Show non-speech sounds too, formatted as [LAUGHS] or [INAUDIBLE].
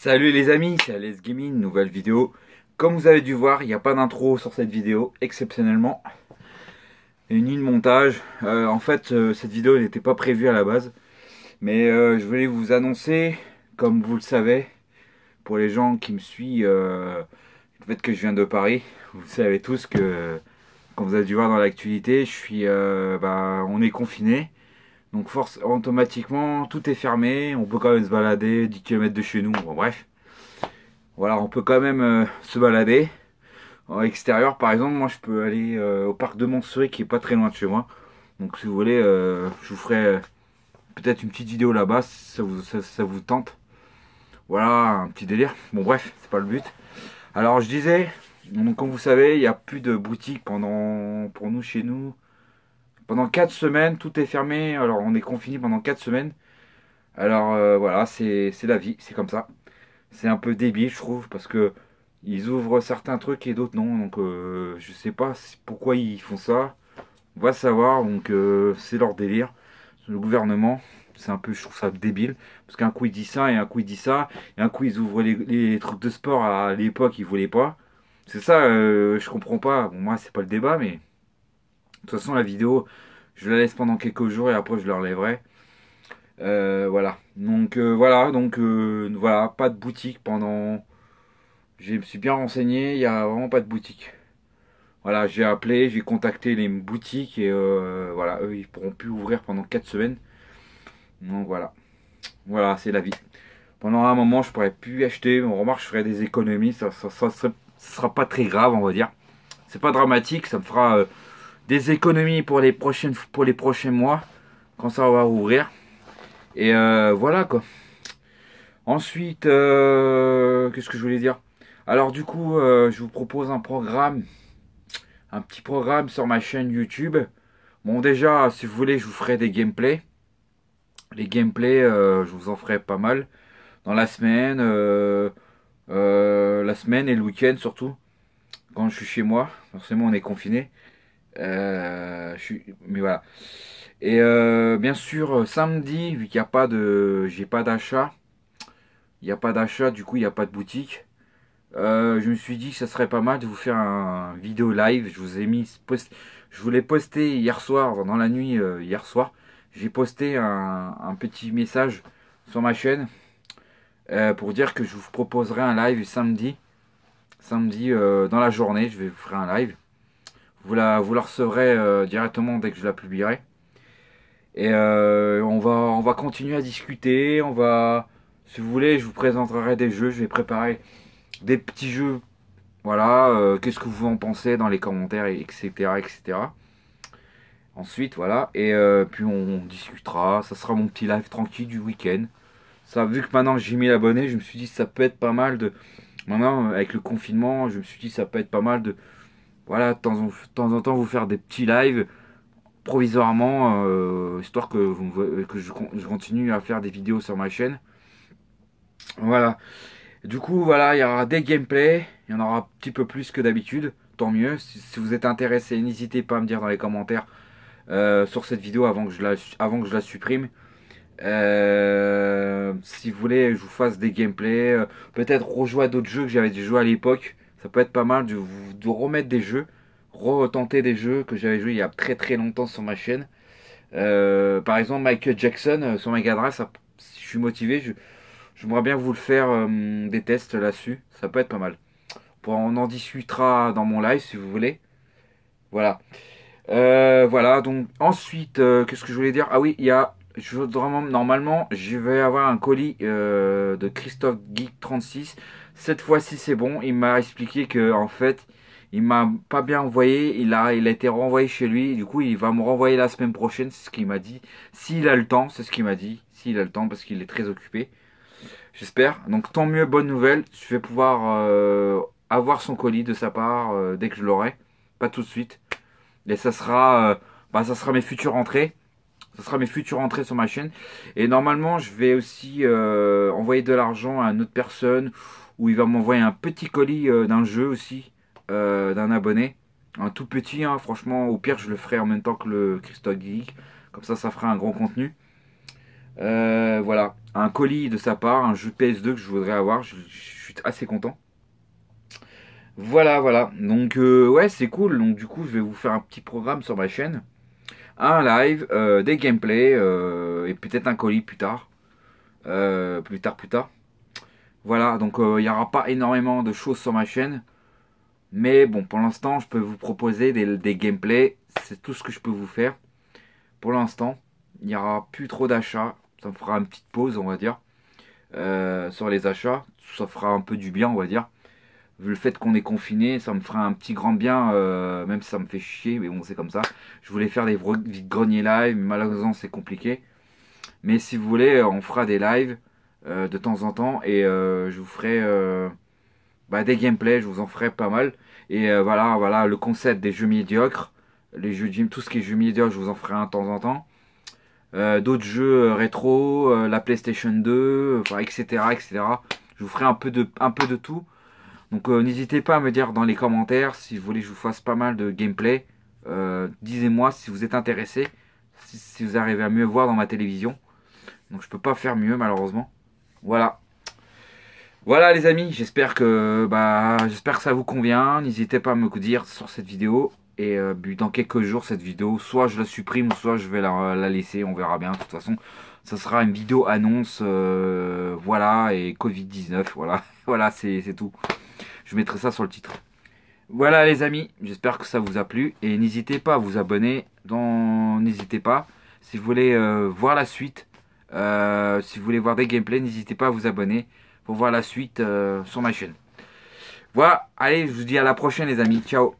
Salut les amis, c'est les Gaming, nouvelle vidéo. Comme vous avez dû voir, il n'y a pas d'intro sur cette vidéo, exceptionnellement. Et ni de montage. Euh, en fait, euh, cette vidéo n'était pas prévue à la base. Mais euh, je voulais vous annoncer, comme vous le savez, pour les gens qui me suivent, le fait que je viens de Paris, vous savez tous que, comme vous avez dû voir dans l'actualité, je suis, bah, on est confiné. Donc force, automatiquement, tout est fermé. On peut quand même se balader 10 km de chez nous. Bon, bref. Voilà, on peut quand même euh, se balader. En extérieur, par exemple, moi, je peux aller euh, au parc de Montsouris qui est pas très loin de chez moi. Donc si vous voulez, euh, je vous ferai peut-être une petite vidéo là-bas si ça vous, tente. Voilà, un petit délire. Bon, bref, c'est pas le but. Alors, je disais, donc, comme vous savez, il n'y a plus de boutique pendant, pour nous, chez nous, pendant 4 semaines, tout est fermé. Alors, on est confiné pendant 4 semaines. Alors, euh, voilà, c'est la vie, c'est comme ça. C'est un peu débile, je trouve, parce que ils ouvrent certains trucs et d'autres non. Donc, euh, je sais pas pourquoi ils font ça. On va savoir, donc euh, c'est leur délire. Le gouvernement, c'est un peu, je trouve ça débile. Parce qu'un coup, ils disent ça, et un coup, ils disent ça. Et un coup, ils ouvrent les, trucs de sport à l'époque, ils voulaient pas. C'est ça, je comprends pas. Bon, moi, c'est pas le débat, mais... De toute façon, la vidéo, je la laisse pendant quelques jours et après je la relèverai. Euh, voilà. Donc euh, voilà, donc euh, voilà, pas de boutique pendant. Je me suis bien renseigné, il n'y a vraiment pas de boutique. Voilà, j'ai appelé, j'ai contacté les boutiques et voilà, eux ils pourront plus ouvrir pendant 4 semaines. Donc voilà. Voilà, c'est la vie. Pendant un moment, je pourrais plus acheter. On remarque, je ferai des économies. Ça ne sera pas très grave, on va dire. C'est pas dramatique. Ça me fera des économies pour les, prochaines, pour les prochains mois, quand ça va rouvrir. Et euh, voilà quoi. Ensuite, euh, qu'est-ce que je voulais dire Alors du coup, euh, je vous propose un programme, un petit programme sur ma chaîne YouTube. Bon déjà, si vous voulez, je vous ferai des gameplays. Les gameplays, je vous en ferai pas mal. Dans la semaine, la semaine et le week-end surtout. Quand je suis chez moi, forcément on est confiné. Euh, mais voilà. Et euh, bien sûr, euh, samedi, vu qu'il n'y a pas de, j'ai pas d'achat, il n'y a pas d'achat, du coup il n'y a pas de boutique. je me suis dit que ça serait pas mal de vous faire un vidéo live. Je vous ai mis, post, je voulais poster hier soir, dans la nuit hier soir, j'ai posté un, un, petit message sur ma chaîne pour dire que je vous proposerai un live samedi, samedi dans la journée, je vais vous faire un live. Vous la, recevrez euh, directement dès que je la publierai. Et euh, on, va, on va continuer à discuter. On va, si vous voulez, je vous présenterai des jeux. Je vais préparer des petits jeux. Voilà, euh, qu'est-ce que vous en pensez dans les commentaires, etc. etc. Ensuite, voilà. Et puis on, discutera. Ça sera mon petit live tranquille du week-end. Ça, vu que maintenant j'ai mis l'abonné, je me suis dit que ça peut être pas mal de. Maintenant, avec le confinement, je me suis dit que ça peut être pas mal de, voilà, de temps, en, temps, vous faire des petits lives provisoirement, euh, histoire que, je, continue à faire des vidéos sur ma chaîne. Voilà. Du coup, voilà, il y aura des gameplays, il y en aura un petit peu plus que d'habitude, tant mieux. Si, vous êtes intéressé, n'hésitez pas à me dire dans les commentaires euh, sur cette vidéo avant que je la, supprime. Euh, si vous voulez, je vous fasse des gameplays, peut-être rejouer d'autres jeux que j'avais joué à l'époque ça peut être pas mal de, remettre des jeux, retenter des jeux que j'avais joué il y a très très longtemps sur ma chaîne. Euh, par exemple, Michael Jackson euh, sur Mega je suis motivé, je, j'aimerais bien vous le faire euh, des tests là-dessus. Ça peut être pas mal. on en discutera dans mon live si vous voulez. Voilà. voilà, donc ensuite, qu'est-ce que je voulais dire Ah oui, il y a. normalement, je vais avoir un colis de Christophe Geek 36 cette fois-ci c'est bon. Il m'a expliqué que en fait, il m'a pas bien envoyé. Il a, il a été renvoyé chez lui. Du coup, il va me renvoyer la semaine prochaine. C'est ce qu'il m'a dit. S'il a le temps, c'est ce qu'il m'a dit. S'il a le temps, parce qu'il est très occupé. J'espère. Donc tant mieux, bonne nouvelle. Je vais pouvoir euh, avoir son colis de sa part euh, dès que je l'aurai. Pas tout de suite. Et ça sera, euh, bah, ça sera mes futures entrées. Ce sera mes futures entrées sur ma chaîne. Et normalement, je vais aussi envoyer de l'argent à une autre personne où il va m'envoyer un petit colis euh, d'un jeu aussi, euh, d'un abonné. Un tout petit, hein, franchement, au pire, je le ferai en même temps que le Crystal Geek. Comme ça, ça fera un grand contenu. Euh, voilà, un colis de sa part, un jeu PS2 que je voudrais avoir. Je, je suis assez content. Voilà, voilà. Donc, ouais, c'est cool. Donc, du coup, je vais vous faire un petit programme sur ma chaîne. Un live, des gameplays et peut-être un colis plus tard. plus tard, plus tard. Voilà, donc euh, il n'y aura pas énormément de choses sur ma chaîne. Mais bon, pour l'instant, je peux vous proposer des, des gameplays. C'est tout ce que je peux vous faire. Pour l'instant, il n'y aura plus trop d'achats. Ça me fera une petite pause, on va dire. Euh, sur les achats, ça fera un peu du bien, on va dire. Vu le fait qu'on est confiné, ça me fera un petit grand bien, euh, même si ça me fait chier, mais bon, c'est comme ça. Je voulais faire des greniers live, malheureusement, c'est compliqué. Mais si vous voulez, on fera des lives euh, de temps en temps et euh, je vous ferai euh, bah, des gameplays, je vous en ferai pas mal. Et voilà, voilà le concept des jeux médiocres, les jeux tout ce qui est jeux médiocres, je vous en ferai un de temps en temps. D'autres jeux rétro, la PlayStation 2, etc., etc. Je vous ferai un peu de, un peu de tout. Donc n'hésitez pas à me dire dans les commentaires si vous voulez que je vous fasse pas mal de gameplay. Disez-moi si vous êtes intéressé, si, si, vous arrivez à mieux voir dans ma télévision. Donc je peux pas faire mieux malheureusement. Voilà. Voilà les amis, j'espère que, bah, j'espère que ça vous convient. N'hésitez pas à me dire sur cette vidéo. Et euh, dans quelques jours, cette vidéo, soit je la supprime, soit je vais la, laisser. On verra bien. De toute façon, ça sera une vidéo annonce. Euh, voilà, et Covid-19. Voilà, [LAUGHS] voilà c'est tout. Je mettrai ça sur le titre. Voilà les amis, j'espère que ça vous a plu. Et n'hésitez pas à vous abonner. N'hésitez pas. Si vous voulez euh, voir la suite euh, si vous voulez voir des gameplays, n'hésitez pas à vous abonner pour voir la suite euh, sur ma chaîne. Voilà, allez, je vous dis à la prochaine les amis. Ciao